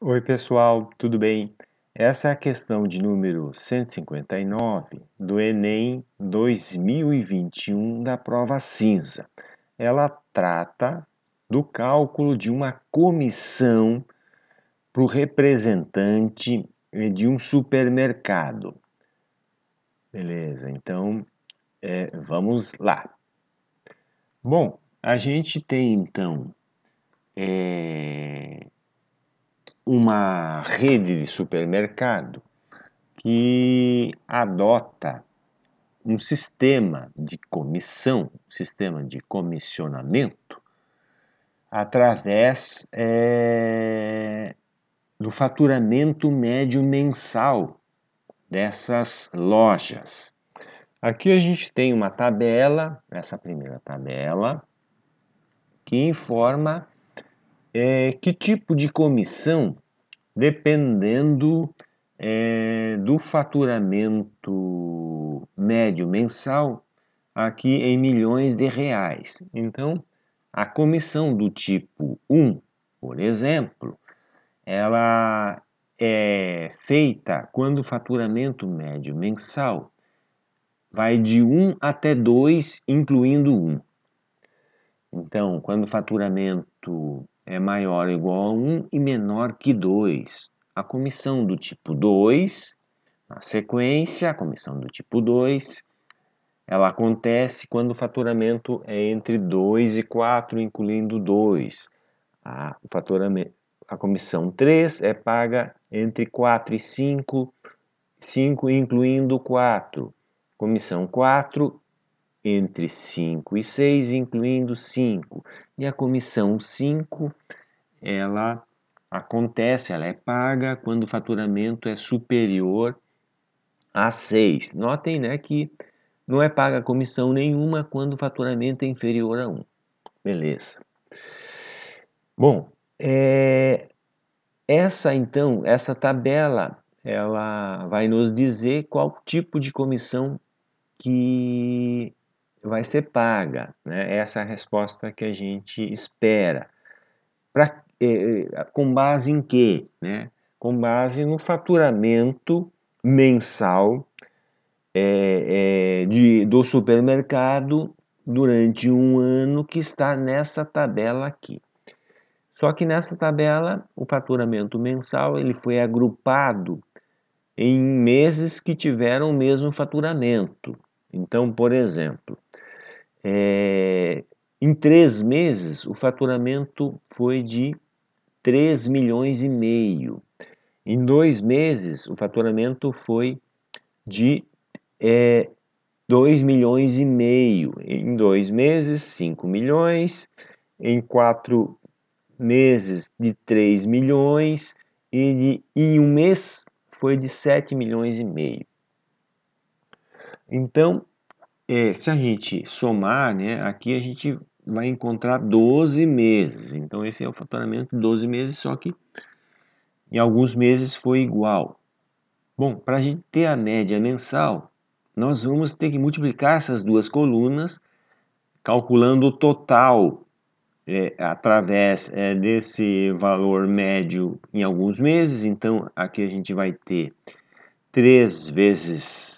Oi, pessoal, tudo bem? Essa é a questão de número 159 do Enem 2021 da prova cinza. Ela trata do cálculo de uma comissão para o representante de um supermercado. Beleza, então é, vamos lá. Bom, a gente tem então. É uma rede de supermercado que adota um sistema de comissão, um sistema de comissionamento, através é, do faturamento médio mensal dessas lojas. Aqui a gente tem uma tabela, essa primeira tabela, que informa é, que tipo de comissão, dependendo é, do faturamento médio mensal, aqui em milhões de reais. Então, a comissão do tipo 1, por exemplo, ela é feita quando o faturamento médio mensal vai de 1 até 2, incluindo 1. Então, quando o faturamento é maior ou igual a 1 e menor que 2, a comissão do tipo 2, na sequência, a comissão do tipo 2, ela acontece quando o faturamento é entre 2 e 4, incluindo 2. A, o faturamento, a comissão 3 é paga entre 4 e 5, 5 incluindo 4. Comissão 4 entre 5 e 6, incluindo 5. E a comissão 5, ela acontece, ela é paga quando o faturamento é superior a 6. Notem né, que não é paga comissão nenhuma quando o faturamento é inferior a 1. Beleza. Bom, é, essa então, essa tabela, ela vai nos dizer qual tipo de comissão que vai ser paga. Né? Essa é a resposta que a gente espera. Pra, eh, eh, com base em quê? Né? Com base no faturamento mensal eh, eh, de, do supermercado durante um ano que está nessa tabela aqui. Só que nessa tabela, o faturamento mensal ele foi agrupado em meses que tiveram o mesmo faturamento. Então, por exemplo, é, em três meses, o faturamento foi de 3 milhões e meio. Em dois meses, o faturamento foi de é, 2 milhões e meio. Em dois meses, 5 milhões. Em quatro meses, de 3 milhões. E de, em um mês, foi de 7 milhões e meio. Então, é, se a gente somar, né, aqui a gente vai encontrar 12 meses. Então, esse é o faturamento 12 meses, só que em alguns meses foi igual. Bom, para a gente ter a média mensal, nós vamos ter que multiplicar essas duas colunas, calculando o total é, através é, desse valor médio em alguns meses. Então, aqui a gente vai ter 3 vezes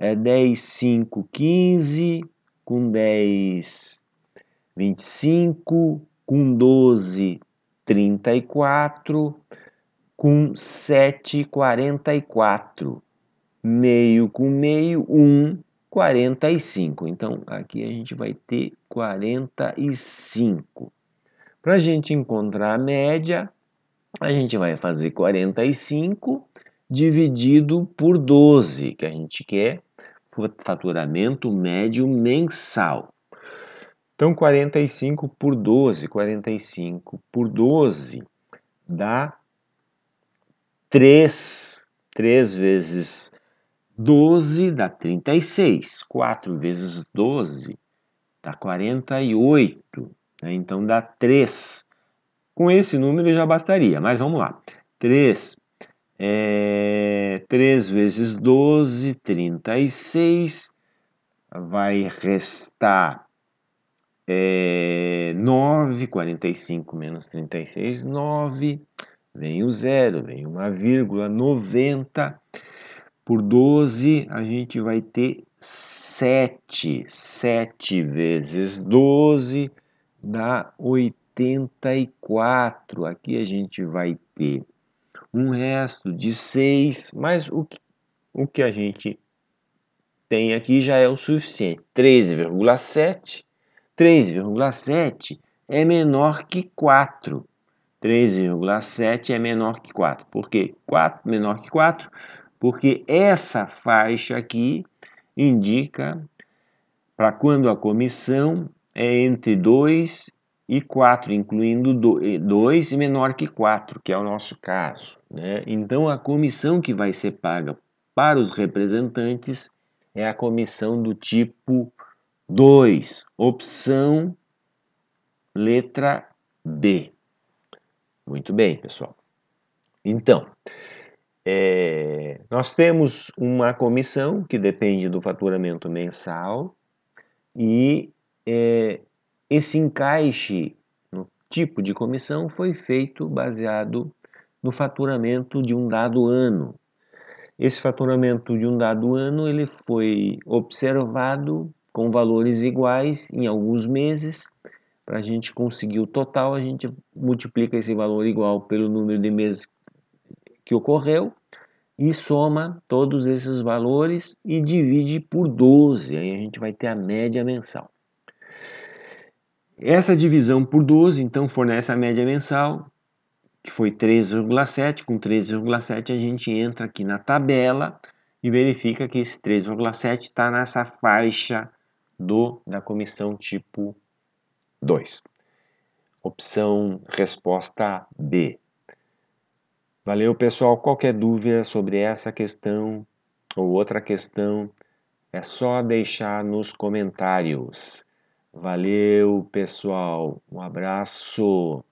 é 10, 5, 15, com 10, 25, com 12, 34, com 7, 44, meio com meio, 1, 45. Então, aqui a gente vai ter 45. Para a gente encontrar a média, a gente vai fazer 45 dividido por 12, que a gente quer faturamento médio mensal. Então, 45 por 12, 45 por 12 dá 3, 3 vezes 12 dá 36, 4 vezes 12 dá 48, né? então dá 3. Com esse número já bastaria, mas vamos lá. 3 é, 3 vezes 12, 36. Vai restar é, 9, 45 menos 36, 9. Vem o zero, vem uma vírgula, 90. Por 12, a gente vai ter 7. 7 vezes 12 dá 84. Aqui a gente vai ter um resto de 6, mas o, o que a gente tem aqui já é o suficiente. 13,7. 13,7 é menor que 4. 13,7 é menor que 4. Por quê? 4 menor que 4? Porque essa faixa aqui indica para quando a comissão é entre 2 e 4, incluindo 2 eh, e menor que 4, que é o nosso caso. Né? Então, a comissão que vai ser paga para os representantes é a comissão do tipo 2, opção letra B Muito bem, pessoal. Então, é, nós temos uma comissão que depende do faturamento mensal e é, esse encaixe no tipo de comissão foi feito baseado no faturamento de um dado ano. Esse faturamento de um dado ano ele foi observado com valores iguais em alguns meses. Para a gente conseguir o total, a gente multiplica esse valor igual pelo número de meses que ocorreu e soma todos esses valores e divide por 12. Aí a gente vai ter a média mensal. Essa divisão por 12, então, fornece a média mensal que foi 13,7. Com 13,7 a gente entra aqui na tabela e verifica que esse 3,7 está nessa faixa do da comissão tipo 2. Opção resposta B. Valeu, pessoal. Qualquer dúvida sobre essa questão ou outra questão, é só deixar nos comentários. Valeu, pessoal. Um abraço.